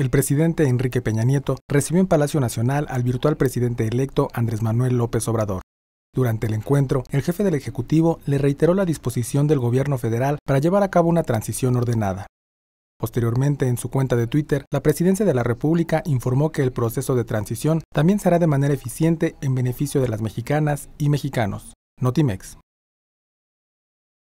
El presidente Enrique Peña Nieto recibió en Palacio Nacional al virtual presidente electo Andrés Manuel López Obrador. Durante el encuentro, el jefe del Ejecutivo le reiteró la disposición del gobierno federal para llevar a cabo una transición ordenada. Posteriormente, en su cuenta de Twitter, la Presidencia de la República informó que el proceso de transición también será de manera eficiente en beneficio de las mexicanas y mexicanos. Notimex.